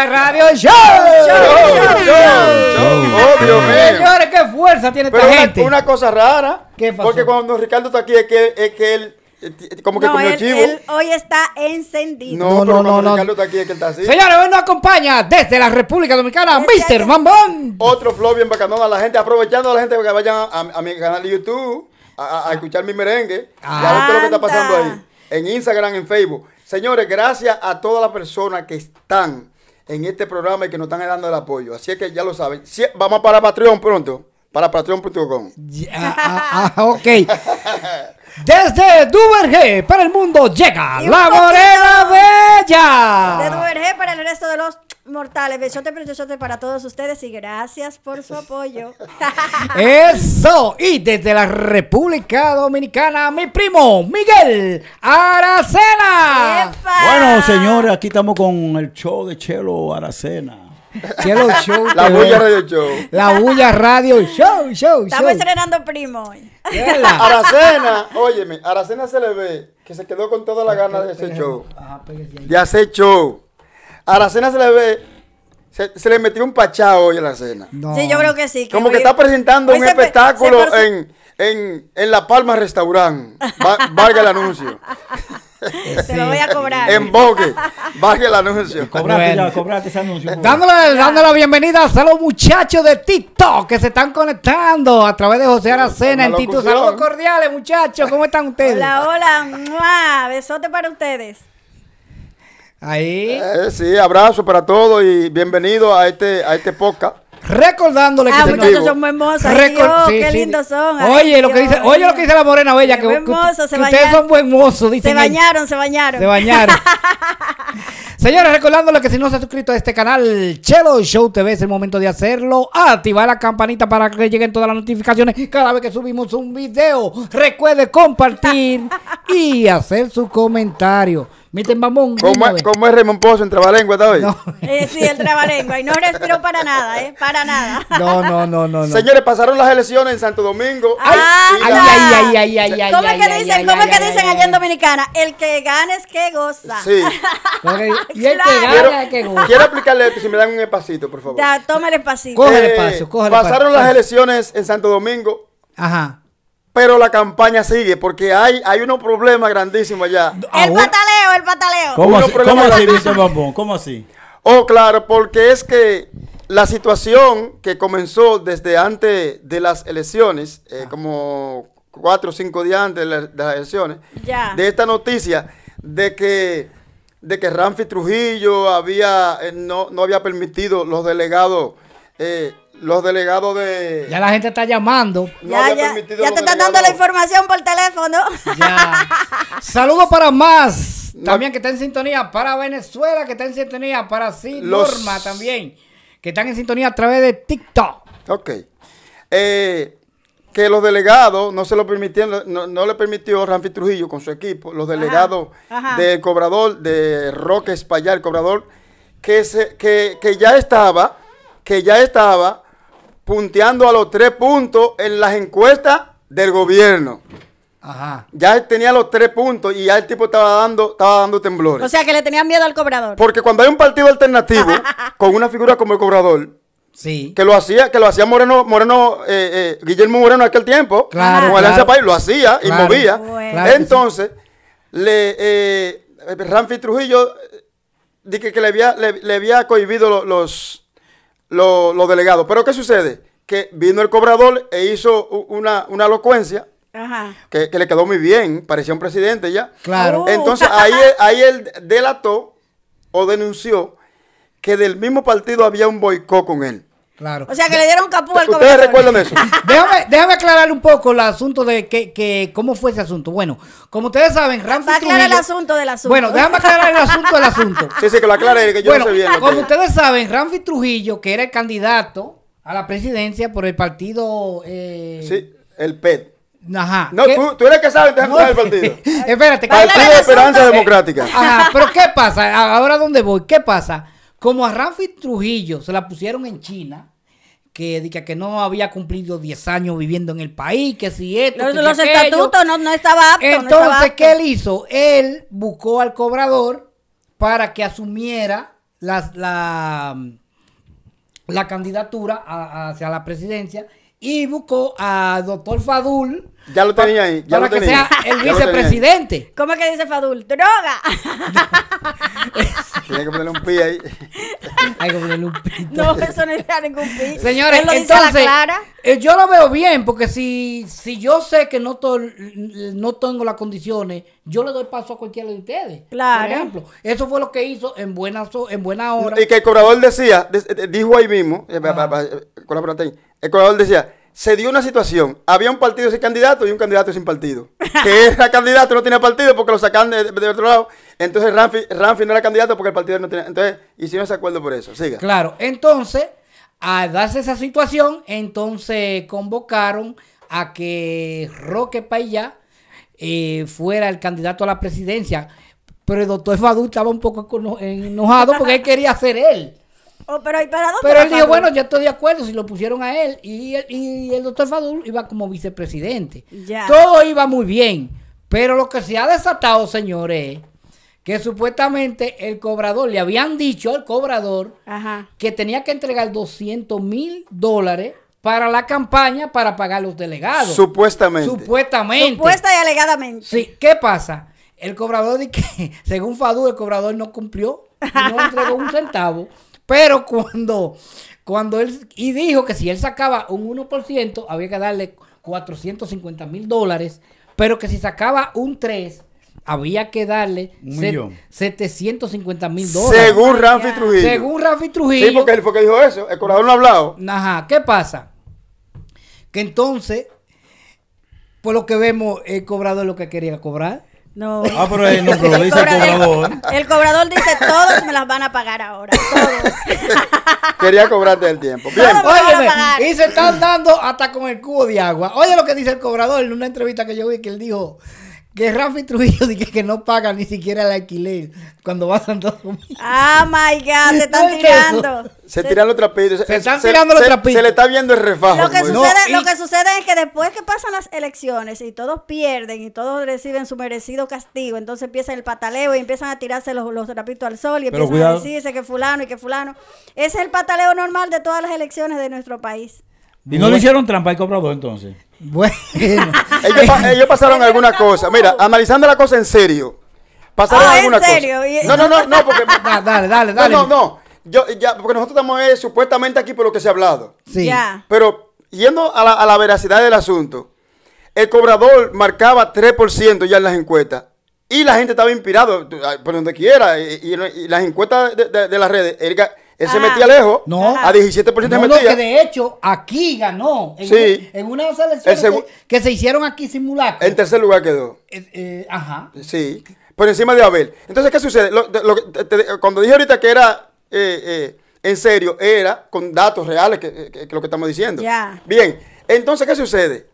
Radio Show. Señores, qué fuerza tiene esta una, gente. Una cosa rara. Porque cuando Ricardo está aquí es que, es que él eh, como que no, comió chivo. Él hoy está encendido. No, no, no, Ricardo está aquí, es que él está así. Señores, hoy nos acompaña desde la República Dominicana, Mister Mr. Mambón. Otro flow bien bacanón a la gente, aprovechando a la gente que vayan a, mi canal de YouTube a, escuchar mi merengue lo que está pasando ahí. En Instagram, en Facebook. Señores, gracias a todas las personas que están en este programa y que nos están dando el apoyo. Así que ya lo saben. vamos para Patreon pronto. Para patreon.com. Ah, ah, ah, ok. Desde Duverge para el mundo llega la morena bella. De Duvergé para el resto de los Mortales, besote besote para todos ustedes y gracias por su apoyo. Eso, y desde la República Dominicana, mi primo Miguel Aracena. Bueno, señores, aquí estamos con el show de Chelo Aracena. Chelo Show. La Bulla Radio Show. La Bulla Radio Show, show, Estamos estrenando primo Aracena, óyeme, Aracena se le ve que se quedó con toda la gana de ese show. De hacer show. A la se le ve se, le metió un pachao hoy a la cena. Sí, yo creo que sí. Como que está presentando un espectáculo en, La Palma Restaurant. valga el anuncio. Se lo voy a cobrar. En boque. Valga el anuncio. Cobrate ya, ese anuncio. Dándole, la bienvenida a los muchachos de TikTok que se están conectando a través de José Aracena en TikTok. Saludos cordiales, muchachos. ¿Cómo están ustedes? Hola, hola. Besote para ustedes. Ahí. Eh, sí, abrazo para todos y bienvenido a este, a este podcast. Recordándole que ah, muchachos son hermosos. Oh, qué lindos son. Oye, lo que dice, oye lo que dice la morena bella. Qué que, se que ustedes son buen mozos. Se bañaron, se bañaron. Se bañaron. Señores, recordándoles que si no se ha suscrito a este canal, Chelo Show TV es el momento de hacerlo. Activar la campanita para que lleguen todas las notificaciones cada vez que subimos un video. Recuerde compartir y hacer su comentario. Miten mamón. ¿Cómo, ¿Cómo es Raymond Pozo en Trabalengua eh, sí, el Trabalengua. Y no respiro para nada, ¿eh? Para nada. No, no, no, no. Señores, pasaron las elecciones en Santo Domingo. ¡Ay! Ay, ay, ay, ay, ay, cómo es que dicen, cómo que dicen allá en Dominicana? El que gana es que goza. Sí. Y Quiero aplicarle si me dan un espacito, por favor. Ya, toma el eh, espacito. Pasaron las elecciones en Santo Domingo. Ajá. Pero la campaña sigue porque hay, hay unos problemas grandísimos allá. El pataleo, el pataleo. ¿Cómo así, ¿cómo así dice Bambón? ¿Cómo así? Oh, claro, porque es que la situación que comenzó desde antes de las elecciones, eh, ah. como cuatro o cinco días antes de, las elecciones, de esta noticia de que de que Ramfi Trujillo había eh, no, había permitido los delegados eh, los delegados de ya la gente está llamando ya, te están dando la información por teléfono ya. saludos para más también que está en sintonía para Venezuela que está en sintonía para sí Norma también que están en sintonía a través de TikTok ok eh, que los delegados no se lo permitieron, no, le permitió Ramfi Trujillo con su equipo, los delegados del cobrador de Roque Espallar, el cobrador que, se, que, ya estaba, que ya estaba punteando a los tres puntos en las encuestas del gobierno. Ajá. Ya tenía los tres puntos y ya el tipo estaba dando, estaba dando temblores. O sea que le tenían miedo al cobrador. Porque cuando hay un partido alternativo con una figura como el cobrador, Sí. Que lo hacía, que lo hacía Moreno, Moreno, eh, eh, Guillermo Moreno en aquel tiempo. País, lo hacía y movía. Entonces, le, eh, Ramfi Trujillo eh, dije que le había, le, había cohibido los, los, delegados. Pero ¿qué sucede? Que vino el cobrador e hizo una, una elocuencia. Que, le quedó muy bien, parecía un presidente ya. Claro. Oh. Entonces ahí, ahí él delató o denunció que del mismo partido había un boicot con él. Claro. O sea, que le dieron capú al Ustedes recuerdan eso. déjame, déjame aclarar un poco el asunto de que, que, cómo fue ese asunto. Bueno, como ustedes saben, Ramsey Va a aclarar el asunto del asunto. Bueno, déjame aclarar el asunto del asunto. Sí, sí, que lo aclare, que yo bueno, no sé bien. Como ustedes saben, Ramfi Trujillo, que era el candidato a la presidencia por el partido... Eh... Sí, el PET. Ajá. No, tú, tú eres que sabes, déjame no, el partido. Espérate. Partido de Esperanza Democrática. Ajá, pero ¿qué pasa? Ahora dónde voy, ¿qué pasa? Como a Rafi Trujillo se la pusieron en China, que, que no había cumplido 10 años viviendo en el país, que si esto. Los, los estatutos no, estaban estaba Entonces, ¿qué él hizo? Él buscó al cobrador para que asumiera la, candidatura hacia la presidencia y buscó a doctor Fadul ya lo tenía ahí. para que sea el vicepresidente. ¿Cómo es que dice Fadul? ¡Droga! Tiene que ponerle un pi ahí. Hay que ponerle un pi. No, eso no era ningún pi. Señores, entonces, eh, yo lo veo bien, porque si, si yo sé que no, no tengo las condiciones, yo le doy paso a cualquiera de ustedes. Claro. Por ejemplo, eso fue lo que hizo en buena, en buena hora. Y que el cobrador decía, dijo ahí mismo, eh, eh, el cobrador decía se dio una situación. Había un partido sin candidato y un candidato sin partido. Que era candidato, no tenía partido porque lo sacan de, otro lado. Entonces Ramfi, no era candidato porque el partido no tenía. Entonces hicieron ese acuerdo por eso. Siga. Claro, entonces, al darse esa situación, entonces convocaron a que Roque Payá eh, fuera el candidato a la presidencia. Pero el doctor Fadú estaba un poco enojado porque él quería ser él. Oh, pero, él dijo, bueno, yo estoy de acuerdo, si lo pusieron a él. Y el, doctor Fadul iba como vicepresidente. Todo iba muy bien. Pero lo que se ha desatado, señores, que supuestamente el cobrador, le habían dicho al cobrador que tenía que entregar 200 mil dólares para la campaña para pagar los delegados. Supuestamente. Supuestamente. Supuesta y alegadamente. Sí, ¿qué pasa? El cobrador, dice que, según Fadul, el cobrador no cumplió, no entregó un centavo. Pero cuando, cuando él, y dijo que si él sacaba un 1%, había que darle 450 mil dólares, pero que si sacaba un 3, había que darle 750 mil dólares. Según Rafi Trujillo. Según Rafi Trujillo. Sí, porque él fue que dijo eso. El cobrador no ha hablado. Ajá, ¿qué pasa? Que entonces, por lo que vemos, el cobrador lo que quería cobrar. No. Ah, pero el, dice cobrador, el cobrador. El, cobrador dice, todos me las van a pagar ahora, todos. Quería cobrarte el tiempo. Bien. y se están dando hasta con el cubo de agua. Oye lo que dice el cobrador en una entrevista que yo vi que él dijo, que y Trujillo dice que, no pagan ni siquiera el alquiler cuando va a Ah, my God, se están tirando. Se, tiran los trapitos. Se, eh, están tirando los trapitos. Se le está viendo el refajo. Lo pues. que, sucede, es que después que pasan las elecciones y todos pierden y todos reciben su merecido castigo, entonces empieza el pataleo y empiezan a tirarse los, trapitos al sol y empiezan a decirse que fulano y que fulano. Ese es el pataleo normal de todas las elecciones de nuestro país. Y no lo hicieron trampa y dos entonces. Bueno. ellos, pasaron alguna cosa. Mira, analizando la cosa en serio. Pasaron oh, alguna cosa. No, no, no, no, porque. dale, dale, dale. No, no, Yo, ya, porque nosotros estamos eh, supuestamente aquí por lo que se ha hablado. Sí. Pero yendo a la, a la veracidad del asunto, el cobrador marcaba 3% ya en las encuestas. Y la gente estaba inspirado por donde quiera. Y, las encuestas de, de, las redes, él se metía lejos. A 17% se metía. No, que de hecho aquí ganó. En, sí. En una selección que se hicieron aquí simulacros. En tercer lugar quedó. Eh, eh, ajá. Sí. Por encima de Abel. Entonces, ¿qué sucede? cuando dije ahorita que era eh, en serio, era con datos reales, que, lo que estamos diciendo. Ya. Bien. Entonces, ¿qué sucede?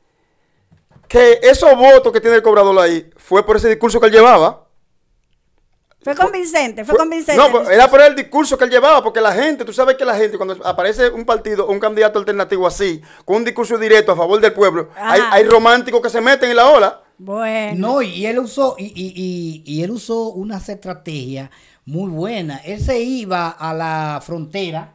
Que esos votos que tiene el cobrador ahí fue por ese discurso que él llevaba. Fue convincente, fue, convincente. No, pues, era por el discurso que él llevaba, porque la gente, tú sabes que la gente, cuando aparece un partido, un candidato alternativo así, con un discurso directo a favor del pueblo, hay, románticos que se meten en la ola. Bueno. No, y él usó, y, y, él usó una estrategia muy buena Él se iba a la frontera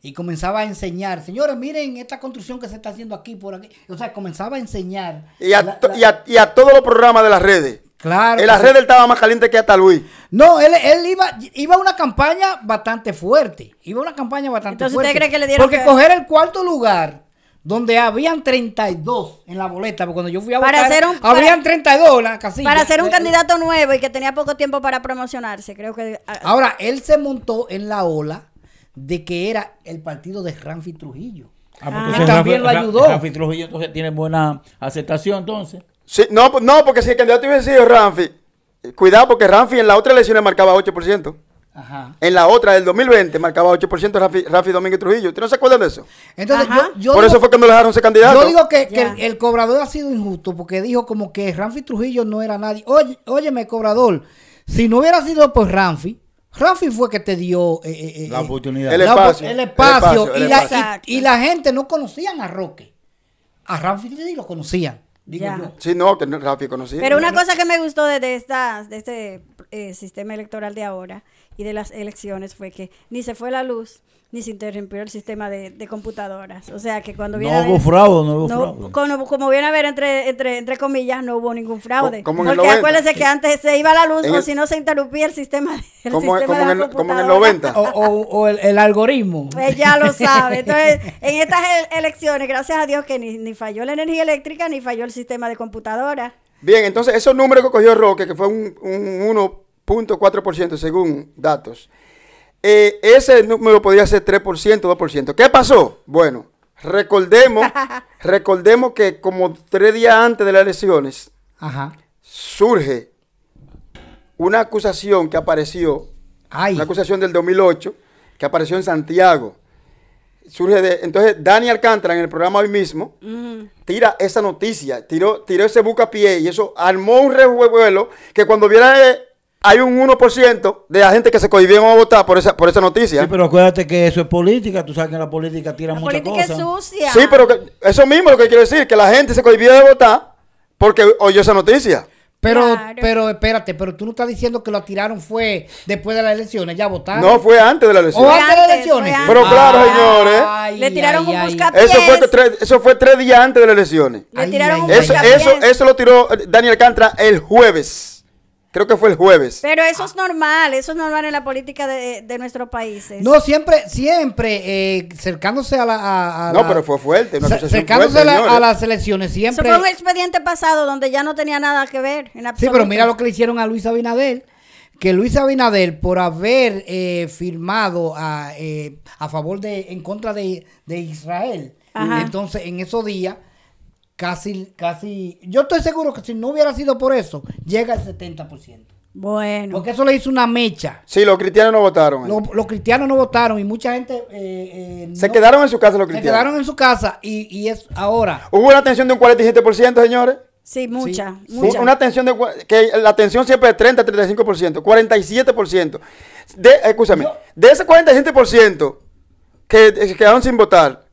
y comenzaba a enseñar, señores, miren esta construcción que se está haciendo aquí, por aquí. O sea, comenzaba a enseñar. Y a, y a, todos los programas de las redes. Claro. En la red estaba más caliente que hasta Luis. No, él, él iba, iba a una campaña bastante fuerte. Iba una campaña bastante Entonces, fuerte. ¿usted que le dieron Porque coger el cuarto lugar, donde habían 32 en la boleta, porque cuando yo fui a votar, habían 32 en la Para ser un eh, eh. candidato nuevo y que tenía poco tiempo para promocionarse, creo que... Ah. Ahora, él se montó en la ola de que era el partido de Ranfi Trujillo. Ah, ah. también lo ayudó. Ranfi Trujillo entonces tiene buena aceptación entonces no, porque si el candidato hubiese sido Ramfi, cuidado porque Ramfi en la otra elección marcaba 8%. Ajá. En la otra del 2020 marcaba 8% Rafi, Domínguez Trujillo. ¿Usted no se acuerdan de eso? Entonces, yo, Por eso fue que no dejaron ese candidato. Yo digo que, el, cobrador ha sido injusto porque dijo como que Ramfi Trujillo no era nadie. Oye, óyeme, cobrador, si no hubiera sido por Ramfi, Ramfi fue que te dio eh, eh, eh, la oportunidad. El, espacio, y, La, gente no conocían a Roque. A Ramfi lo conocían. Digo ya. Yo. Sí, no, que Rafi conocía. Pero una cosa que me gustó de, de de este eh, sistema electoral de ahora y de las elecciones fue que ni se fue la luz, ni se interrumpió el sistema de, computadoras. O sea que cuando viene. No hubo fraude, no hubo fraude. Como, viene a ver, entre, entre, comillas, no hubo ningún fraude. porque acuérdense que antes se iba la luz o si no se interrumpía el sistema. sistema de computadoras. como, en el 90. o, el, algoritmo. Pues ya lo sabe. Entonces, en estas e-, elecciones, gracias a Dios que ni, falló la energía eléctrica, ni falló el sistema de computadoras. Bien, entonces esos números que cogió Roque, que fue un, un uno 0.4% según datos. Eh, ese número podría ser 3%, 2%. ¿Qué pasó? Bueno, recordemos, recordemos que como tres días antes de las elecciones, surge una acusación que apareció, una acusación del 2008, que apareció en Santiago. Surge entonces, Dani Alcántara en el programa hoy mismo tira esa noticia, tiró, tiró ese bucapié y eso armó un revuelo que cuando viera eh, hay un 1% de la gente que se cohibieron a votar por esa, por esa noticia. Sí, pero acuérdate que eso es política. Tú sabes que la política tira la política es sucia. Sí, pero eso mismo es lo que quiero decir, que la gente se cohibió de votar porque oyó esa noticia. Pero, pero espérate, pero tú no estás diciendo que lo tiraron fue después de las elecciones, ya votaron. No, fue antes de las elecciones. ¿O antes de las elecciones? Pero claro, señores. le tiraron un buscapiés. Eso fue, tres, eso fue tres días antes de las elecciones. Le tiraron un eso, eso, eso lo tiró eh, Daniel Cantra el jueves. Creo que fue el jueves. Pero eso es normal, eso es normal en la política de, nuestros países. No, siempre, siempre eh, cercándose a la. no, pero fue fuerte. cercándose a las elecciones, siempre. Eso fue un expediente pasado donde ya no tenía nada que ver. sí, pero mira lo que le hicieron a Luis Abinader. Que Luis Abinader, por haber eh, firmado eh, a, favor de. en contra de, Israel. Entonces, en esos días Casi, casi, yo estoy seguro que si no hubiera sido por eso, llega al 70%. Bueno. Porque eso le hizo una mecha. Sí, los cristianos no votaron. Eh. los cristianos no votaron y mucha gente... Eh, eh, se quedaron en su casa los cristianos. Se quedaron en su casa y, es ahora. Hubo una tensión de un 47%, señores. Sí, mucha, sí, mucha. Una tensión de que la tensión siempre es 30, 35%, 47%. De, escúchame, de ese 47% que, se quedaron sin votar,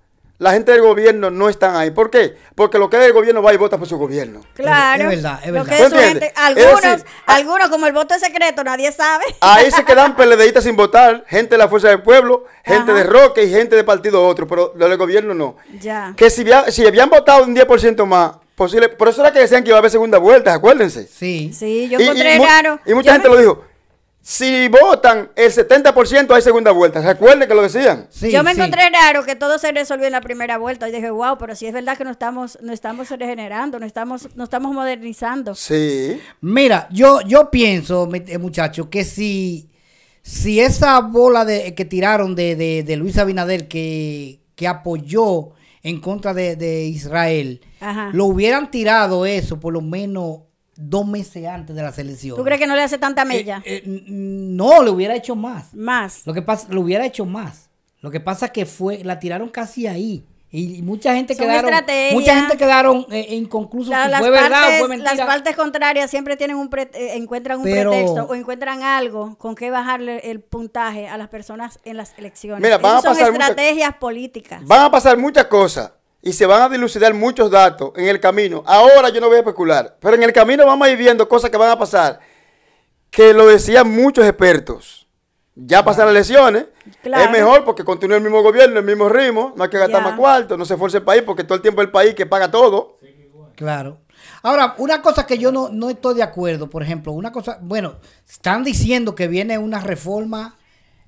la gente del gobierno no están ahí. ¿Por qué? Porque lo que es del gobierno va y vota por su gobierno. Claro. Es verdad, es verdad. Lo algunos, ah, algunos, como el voto es secreto, nadie sabe. Ahí se quedan peledeitas sin votar, gente de la Fuerza del Pueblo, gente de Roque y gente de partido otro, pero lo del gobierno no. Ya. Que si, si habían votado un 10% más, posible, por eso era que decían que iba a haber segunda vuelta, acuérdense. Sí. Sí, yo encontré claro. y, mucha gente lo dijo, si votan el 70% hay segunda vuelta. Recuerden que lo decían. Sí, Yo me encontré raro que todo se resolvió en la primera vuelta. Y dije, wow, pero si es verdad que no estamos, no estamos regenerando, no estamos, no estamos modernizando. Sí. Mira, yo, yo pienso, eh, muchachos, que si, si esa bola de, que tiraron de, de, Luis Abinader que, que apoyó en contra de, Israel, lo hubieran tirado eso por lo menos dos meses antes de la selección. ¿Tú crees que no le hace tanta eh, mella? Eh, no, le hubiera hecho más. Más. Lo que pasa, lo hubiera hecho más. Lo que pasa que fue, la tiraron casi ahí. Y mucha gente quedaron, mucha eh, gente quedaron inconclusos fue verdad Las partes contrarias siempre tienen un encuentran un pretexto o encuentran algo con que bajarle el puntaje a las personas en las elecciones. Mira, son estrategias políticas. Van a pasar muchas cosas y se van a dilucidar muchos datos en el camino. Ahora yo no voy a especular, pero en el camino vamos a ir viendo cosas que van a pasar, que lo decían muchos expertos. Ya pasan las elecciones, es mejor porque continúa el mismo gobierno, el mismo ritmo, no hay que gastar más cuarto, no se esfuerce el país porque todo el tiempo el país que paga todo. Claro. Ahora, una cosa que yo no, no estoy de acuerdo, por ejemplo, una cosa, bueno, están diciendo que viene una reforma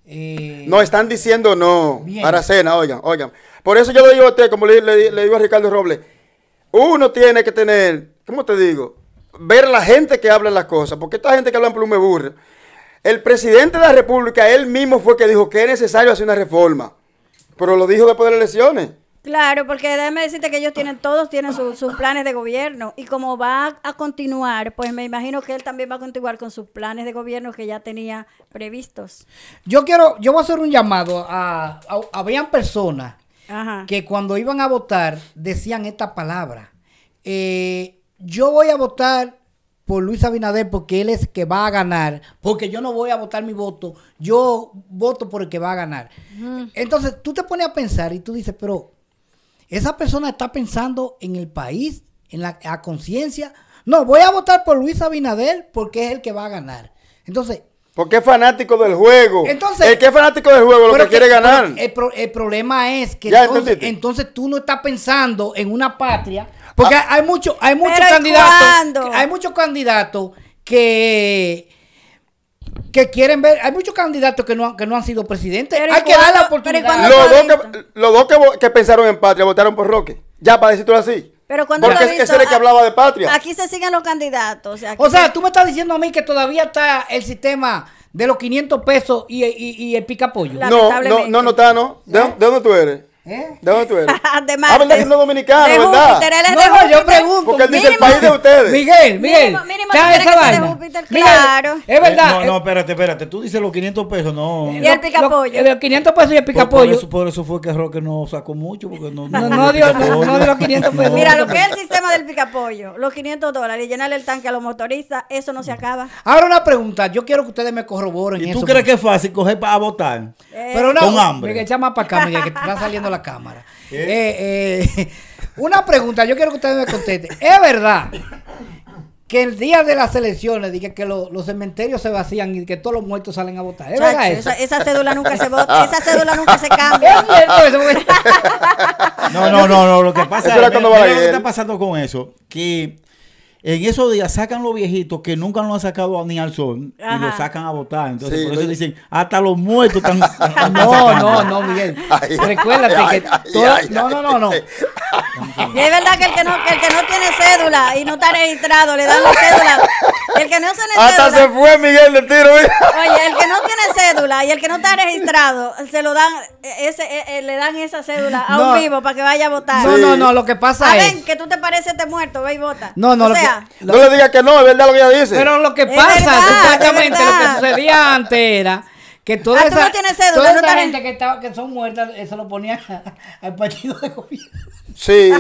eh, no están diciendo no para cena, oigan, oigan. Por eso yo le digo a usted, como le, digo a Ricardo Robles, uno tiene que tener, ¿cómo te digo? Ver la gente que habla las cosas, porque esta gente que habla en plume El presidente de la República, él mismo fue que dijo que es necesario hacer una reforma, pero lo dijo después de las elecciones. Claro, porque déjame decirte que ellos tienen, todos tienen sus planes de gobierno. Y como va a continuar, pues me imagino que él también va a continuar con sus planes de gobierno que ya tenía previstos. Yo quiero, yo voy a hacer un llamado a, habían personas que cuando iban a votar decían esta palabra. Eh, yo voy a votar por Luis Abinader porque él es el que va a ganar, porque yo no voy a votar mi voto, yo voto por el que va a ganar. Entonces tú te pones a pensar y tú dices, pero esa persona está pensando en el país, en la a conciencia. No, voy a votar por Luis Abinader porque es el que va a ganar. Entonces. Porque es fanático del juego. Entonces, el que es fanático del juego lo que, quiere ganar. El, problema es que entonces, tú no estás pensando en una patria. Ah. Porque hay mucho hay muchos candidatos. Hay muchos candidatos que que quieren ver. Hay muchos candidatos que no, que no han sido presidentes. Hay que dar la oportunidad. Los dos, que, los que, pensaron en patria votaron por Roque. Ya, para decirlo así. Pero cuando Porque el que hablaba de ah, patria. Aquí se siguen los candidatos. O sea, tú me estás diciendo a mí que todavía está el sistema de los 500 pesos y, y, el pica No, no, no, no está, no. ¿De ¿Eh? dónde tú eres? ¿Eh? ¿De dónde tú eres? de ah, Marte. dominicano, ¿verdad? no, yo pregunto. Porque él dice el país de ustedes. Miguel, Miguel. Mínimo, esa claro. es verdad. no, no, eh, espérate, espérate. Tú dices los 500 pesos, no. Eh, y el picapollo. Los 500 pesos y el picapollo. Por, por, eso, fue que Roque no sacó mucho. Porque no, no, dio, no, los 500 pesos. Mira, lo que es el sistema del picapollo, los 500 dólares y llenarle el tanque a los motoristas, eso no se mm. acaba. Ahora una pregunta. Yo quiero que ustedes me corroboren. ¿Y tú crees que es fácil coger para votar? Pero no. Con hambre. Miguel, echa para acá, Miguel, que te está saliendo la cámara. Eh, eh, una pregunta, yo quiero que ustedes me contesten. ¿Es verdad que el día de las elecciones dije que los cementerios se vacían y que todos los muertos salen a votar? ¿Es verdad eso? Esa, cédula nunca se vota, esa cédula nunca se cambia. ¿Es no, no, no, no, lo que pasa es, lo que está pasando con eso, que en esos días sacan los viejitos que nunca lo han sacado ni al sol y lo sacan a votar. Entonces, por eso dicen, hasta los muertos están. no, no, no, Miguel. Recuérdate que. no, no, no, no. Y es verdad que el que, no, el que no tiene cédula y no está registrado, le dan la cédula. El que no se. cédula. Hasta se fue Miguel le tiro. Oye, el que no tiene cédula y el que no está registrado, se lo dan, ese, eh, eh, le dan esa cédula a un vivo para que vaya a votar. No, no, no, lo que pasa a es. que tú te pareces este muerto, ve y vota. No, no, o sea, no le diga que no, es verdad lo que ella dice. Pero lo que pasa, exactamente, lo que sucedía antes era que toda ah, esa, gente que, que son muertas eso lo ponía al partido de gobierno. Sí.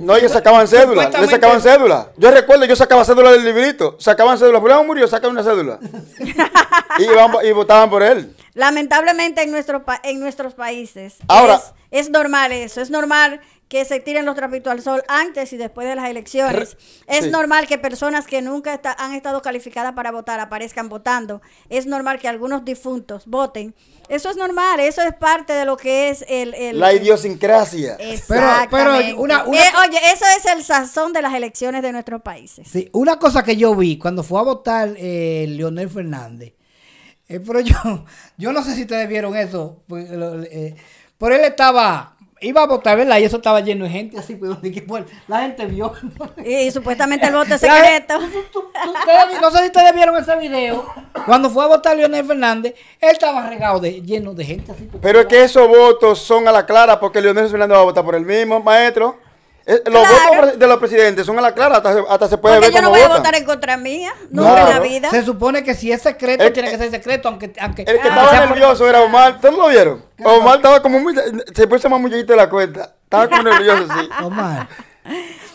no, ellos sacaban cédula. Le sacaban cédula. Yo recuerdo, yo sacaba cédula del librito. Sacaban cédula. Fulano murió, sacaban una cédula. y, votaban por él. Lamentablemente en, nuestro, en nuestros países. Ahora. Es, es normal eso. Es normal que se tiren los trapitos al sol antes y después de las elecciones. Es normal que personas que nunca han estado calificadas para votar aparezcan votando. Es normal que algunos difuntos voten. Eso es normal, eso es parte de lo que es el... la idiosincrasia. Eh, oye, eso es el sazón de las elecciones de nuestros países. Sí, una cosa que yo vi cuando fue a votar eh, Leonel Fernández, eh, pero yo, yo no sé si ustedes vieron eso, pero pues, él estaba iba a votar, ¿verdad? Y eso estaba lleno de gente así, pues, pues la gente vio. y, supuestamente el voto es secreto. no sé si ustedes vieron ese video. Cuando fue a votar Leonel Fernández, él estaba regado de, lleno de gente así. Pues, Pero es que esos votos son a la clara porque Leonel Fernández va a votar por el mismo maestro. Eh, los votos de los presidentes son a la clara, hasta, se puede Porque ver. Yo no voy a votar en contra mía, nunca en la vida. Se supone que si es secreto, tiene que ser secreto, aunque. aunque el que estaba nervioso era Omar. ¿Ustedes lo vieron? Omar estaba como muy. Se puso más muñequita de la cuenta. Estaba como nervioso, sí. Omar.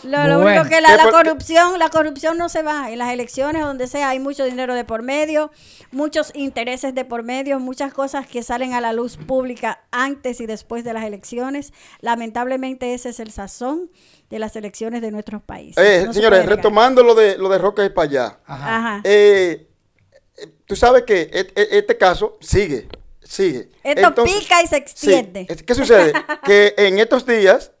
Lo, único que la, eh, la, pues, corrupción, la corrupción no se va. En las elecciones, donde sea, hay mucho dinero de por medio, muchos intereses de por medio, muchas cosas que salen a la luz pública antes y después de las elecciones. Lamentablemente ese es el sazón de las elecciones de nuestros países. Eh, señores, retomando lo de, lo de Roca y para allá. Eh, tú sabes que e, e, este, caso sigue, sigue. Esto pica y se extiende. ¿Qué sucede? que en estos días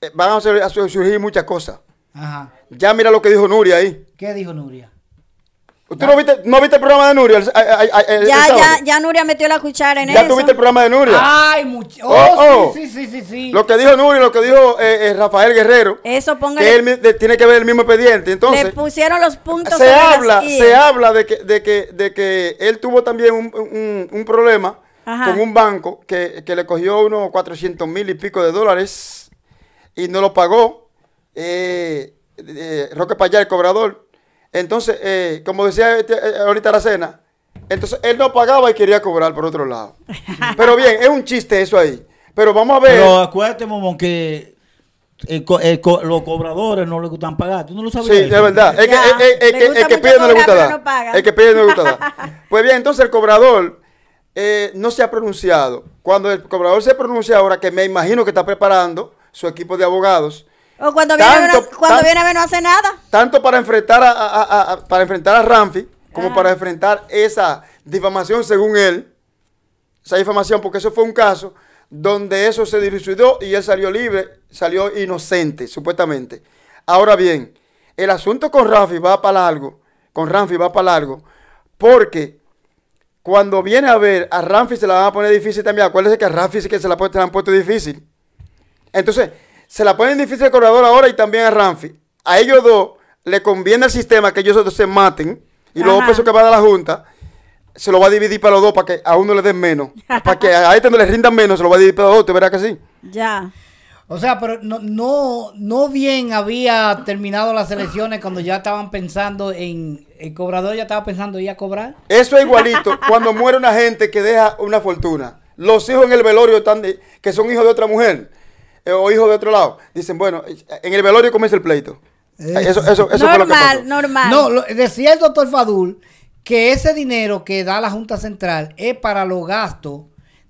eh, van a, surgir muchas cosas. Ajá. Ya mira lo que dijo Nuria ahí. ¿Qué dijo Nuria? ¿Usted no viste, no viste el programa de Nuria? ya, ya, ya Nuria metió la cuchara en eso. ¿Ya tuviste el programa de Nuria? Ay, mucho. Oh, oh, oh, Sí, sí, sí, sí, Lo que dijo Nuria, lo que dijo eh, eh, Rafael Guerrero. Eso ponga. Que él tiene que ver el mismo expediente. Entonces. Le pusieron los puntos. Se habla, se habla de que, de que, de que él tuvo también un, un, problema con un banco que, que le cogió unos 400 mil y pico de dólares y no lo pagó. Eh, eh, Roque Payá, el cobrador. Entonces, eh, como decía este, eh, ahorita la cena, entonces él no pagaba y quería cobrar por otro lado. Pero bien, es un chiste eso ahí. Pero vamos a ver. Pero acuérdate, Momón, que los cobradores no le gustan pagar. Tú no lo sabías. Sí, es verdad. El que, pide no le gusta dar. el que pide no le gusta dar. Pues bien, entonces el cobrador no se ha pronunciado. Cuando el cobrador se pronuncia ahora, que me imagino que está preparando su equipo de abogados. O cuando viene, a, ver, cuando viene no hace nada. Tanto para enfrentar a, para enfrentar a Ramfi, como ah. para enfrentar esa difamación según él. Esa difamación, porque eso fue un caso donde eso se dilucidó y él salió libre, salió inocente, supuestamente. Ahora bien, el asunto con Ramfi va para largo, con Ramfi va para largo, porque cuando viene a ver, a Ramfi se la van a poner difícil también. Acuérdense que a Ramfi que se la, se la han puesto difícil. Entonces, se la ponen difícil al cobrador ahora y también a Ramfi. A ellos dos le conviene el sistema que ellos se maten y luego dos pesos que va a la Junta se lo va a dividir para los dos para que a uno le den menos. para que a este no le rindan menos, se lo va a dividir para los dos, te verás que sí? Ya. O sea, pero no, no, bien había terminado las elecciones cuando ya estaban pensando en. El cobrador ya estaba pensando ir a cobrar. Eso es igualito. cuando muere una gente que deja una fortuna. Los hijos en el velorio están que son hijos de otra mujer. Eh, o hijos de otro lado, dicen, bueno, en el velorio comienza el pleito. Eh. Eso, eso, eso normal, lo que pasó. normal. No, decía el doctor Fadul que ese dinero que da la Junta Central es para los gastos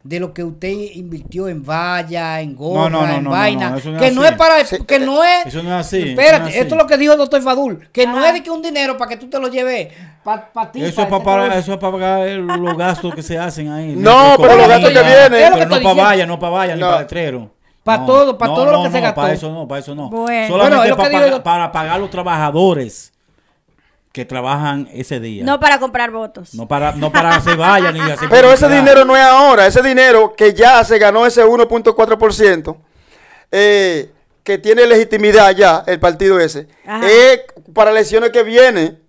de lo que usted invirtió en valla, en gorra, en vaina, que no es para que eh, no es, eso no es así, espérate, esto es lo que dijo el doctor Fadul, que no es ah. de que un dinero para que tú te lo lleves este eso, es para, eso es para pagar los gastos que se hacen ahí. No, pero los gastos que vienen. no para valla, no para valla, ni para letrero. Para todo, para todo lo que se gastó. Para eso no, para eso no. Solamente para, pagar los trabajadores que trabajan ese día. No para comprar votos. No para, no para se vayan Pero ese ah. dinero no es ahora, ese dinero que ya se ganó ese 1.4%, eh, que tiene legitimidad ya el partido ese, es para elecciones que vienen,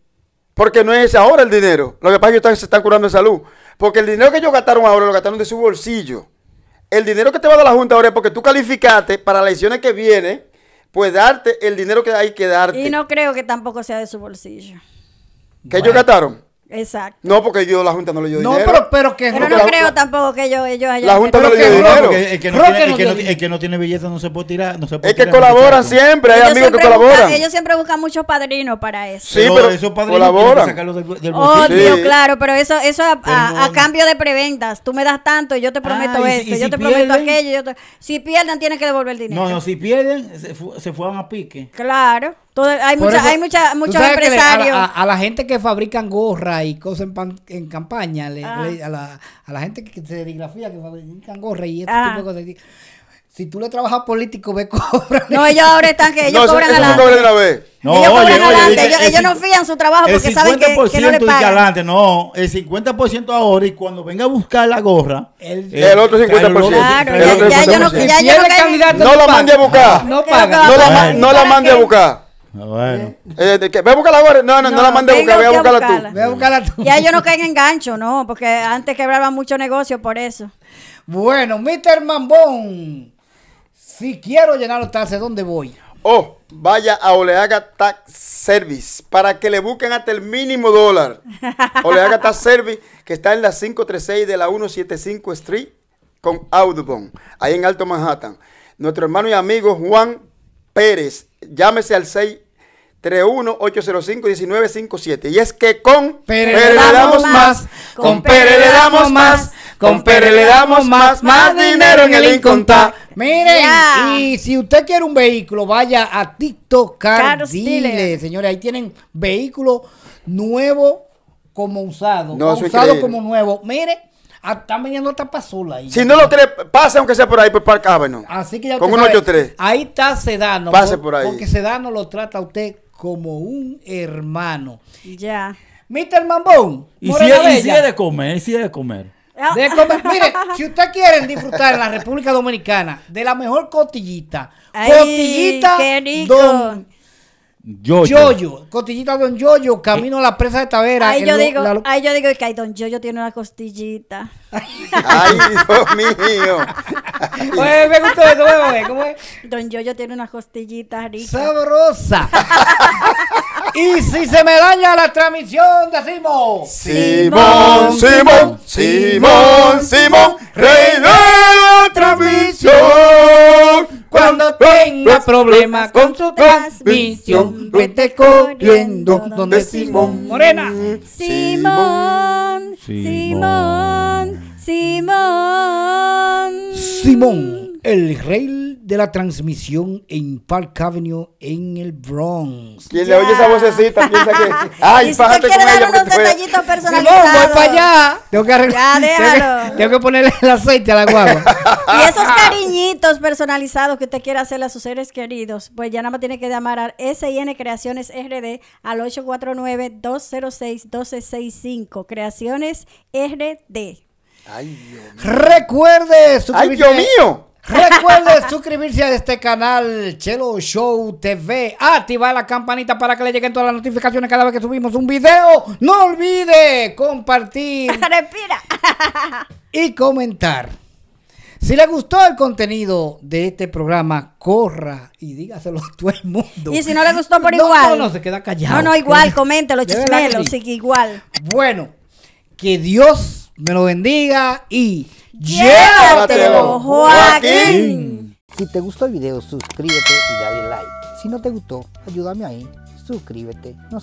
porque no es ahora el dinero. Lo que pasa es que se están curando de salud. Porque el dinero que ellos gastaron ahora lo gastaron de su bolsillo el dinero que te va a dar la Junta ahora es porque tú calificaste para las elecciones que vienen, pues darte el dinero que hay que darte. Y no creo que tampoco sea de su bolsillo. ¿Qué ellos gastaron? Exacto. No, porque yo la Junta no le dio no, dinero. Pero, pero, que pero no creo tampoco que yo, ellos La Junta no le dio dinero. El que no, tiene, el, no, billete no se puede tirar. No se puede es que colaboran siempre, hay ellos amigos que colaboran. ellos siempre buscan muchos padrinos para eso. Sí, pero, esos padrinos colaboran. del, oh, Dios, claro, pero eso, eso a, cambio de preventas. Tú me das tanto, y yo te prometo esto, yo te prometo aquello. Yo Si pierden, tienen que devolver el dinero. No, no, si pierden, se, se fueron a pique. Claro hay, mucha, hay mucha, muchos empresarios. A, la gente que fabrican gorra y cosas en, pan, en campaña, le, ah. a, la, a, la, gente que se digrafía que fabrican gorra y este ah. tipo de cosas. Si tú le trabajas político, ve cobra. No, ellos ahora están que ellos cobran adelante. ellos adelante. Ellos, no fían su trabajo porque saben que, el no le pagan. Adelante, no, el 50% ahora y cuando venga a buscar la gorra, el, eh, otro 50%. Claro, Ya, yo no, ya, yo no, no la mande a buscar. No, no la mande a buscar. Ah, bueno. Eh, eh, a buscar la No, no, no, la mandé a buscar, voy a buscarla, tú. Ve a buscarla tú. Ya ellos no caen en gancho, no, porque antes quebraba mucho negocio por eso. Bueno, Mr. Mambón, si quiero llenar los taxes, ¿dónde voy? Oh, vaya a Oleaga Tax Service para que le busquen hasta el mínimo dólar. Oleaga Tax Service, que está en la 536 de la 175 Street con Audubon, ahí en Alto Manhattan. Nuestro hermano y amigo Juan Pérez llámese al 631-805-1957. Y es que con Pere le damos más, con Pere le damos más, con Pere le damos más, más dinero en el Inconta. Miren, y si usted quiere un vehículo, vaya a TikTok Car Señores, ahí tienen vehículo nuevo como usado, usado como nuevo. Mire, Ah, están vendiendo tapazula ahí. Si no lo cree, pase aunque sea por ahí, por para Así que ya Con un 8 Ahí está Sedano. Pase por, ahí. Porque Sedano lo trata a usted como un hermano. Ya. Mr. Mambón. ¿Y si, es, de comer, si es de comer. comer. Mire, si usted quieren disfrutar en la República Dominicana de la mejor cotillita, cotillita don Yoyo. costillita Don Yoyo, camino a la presa de Tavera. Ahí yo, digo, ahí yo digo que Don Yoyo tiene una costillita. ay, Dios mío. Oye, me gustó eso, Don Yoyo tiene una costillita ricas. Sabrosa. y si se me daña la transmisión, decimos: Simón, Simón, Simón, Simón, Simón rey de la transmisión. Cuando tenga problemas con su transmisión, vete corriendo donde Simón. Morena. Simón. Simón. Simón. Simón. El rey de la transmisión en Park Avenue en el Bronx. Quien le oye esa vocecita ¡Ay, ¿Y si te quiere dar unos detallitos personalizados. No, voy para allá. Tengo que ponerle el aceite a la guagua. y esos cariñitos personalizados que usted quiere hacerle a sus seres queridos, pues ya nada más tiene que llamar a SIN Creaciones RD al 849-206-1265. Creaciones RD. Ay, Dios mío. Recuerde Ay, Dios mío. Recuerde suscribirse a este canal Chelo Show TV. Activar la campanita para que le lleguen todas las notificaciones cada vez que subimos un video. No olvide compartir. y comentar. Si le gustó el contenido de este programa, corra y dígaselo a todo el mundo. Y si no le gustó por igual. No, no, se queda callado. No, no, igual, coméntelo, chismelo, sigue igual. Bueno, que Dios me lo bendiga y ¡Llévatelo, Si te gustó el video, suscríbete y dale like. Si no te gustó, ayúdame ahí. Suscríbete, no